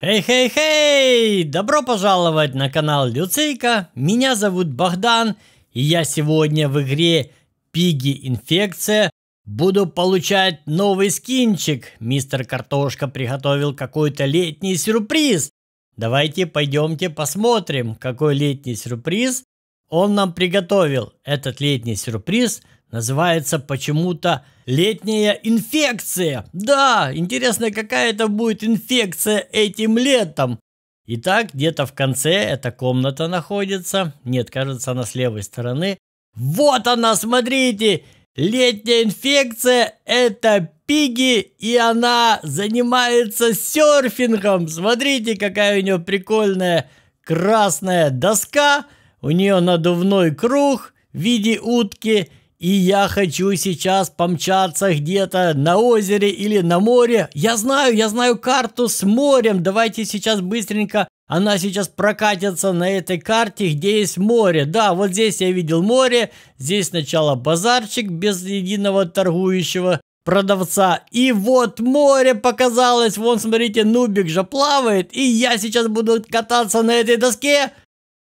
Эй-хей-хей! Добро пожаловать на канал Люцейка. Меня зовут Богдан, и я сегодня в игре Пиги Инфекция буду получать новый скинчик. Мистер Картошка приготовил какой-то летний сюрприз. Давайте пойдемте посмотрим, какой летний сюрприз он нам приготовил этот летний сюрприз, называется почему-то «Летняя инфекция». Да, интересно, какая это будет инфекция этим летом. Итак, где-то в конце эта комната находится. Нет, кажется, она с левой стороны. Вот она, смотрите! Летняя инфекция – это Пиги, и она занимается серфингом. Смотрите, какая у нее прикольная красная доска – у нее надувной круг в виде утки, и я хочу сейчас помчаться где-то на озере или на море. Я знаю, я знаю карту с морем. Давайте сейчас быстренько она сейчас прокатится на этой карте, где есть море. Да, вот здесь я видел море. Здесь сначала базарчик без единого торгующего продавца. И вот море показалось. Вон, смотрите, нубик же плавает. И я сейчас буду кататься на этой доске.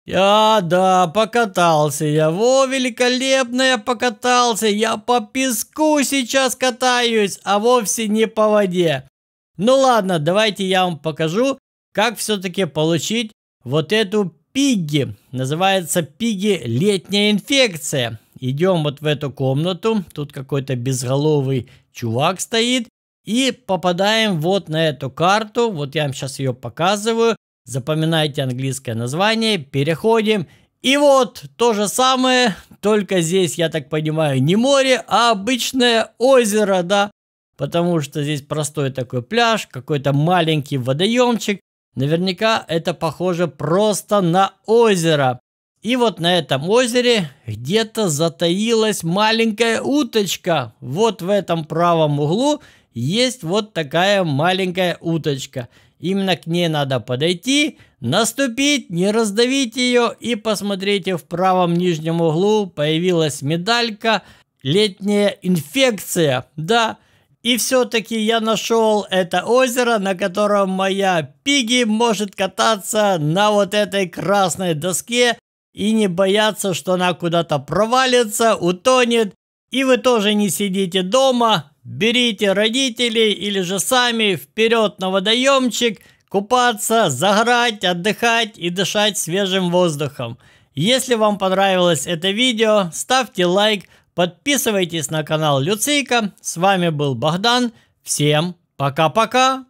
Я, да, покатался я, во, великолепно я покатался, я по песку сейчас катаюсь, а вовсе не по воде. Ну ладно, давайте я вам покажу, как все-таки получить вот эту пиги. Называется пиги летняя инфекция. Идем вот в эту комнату, тут какой-то безголовый чувак стоит, и попадаем вот на эту карту, вот я вам сейчас ее показываю. Запоминайте английское название, переходим. И вот то же самое, только здесь, я так понимаю, не море, а обычное озеро, да? Потому что здесь простой такой пляж, какой-то маленький водоемчик. Наверняка это похоже просто на озеро. И вот на этом озере где-то затаилась маленькая уточка. Вот в этом правом углу – есть вот такая маленькая уточка. Именно к ней надо подойти, наступить, не раздавить ее и посмотрите в правом нижнем углу появилась медалька «Летняя инфекция». Да, и все-таки я нашел это озеро, на котором моя Пиги может кататься на вот этой красной доске и не бояться, что она куда-то провалится, утонет. И вы тоже не сидите дома, Берите родителей или же сами вперед на водоемчик, купаться, загорать, отдыхать и дышать свежим воздухом. Если вам понравилось это видео, ставьте лайк, подписывайтесь на канал Люцика. С вами был Богдан. Всем пока-пока!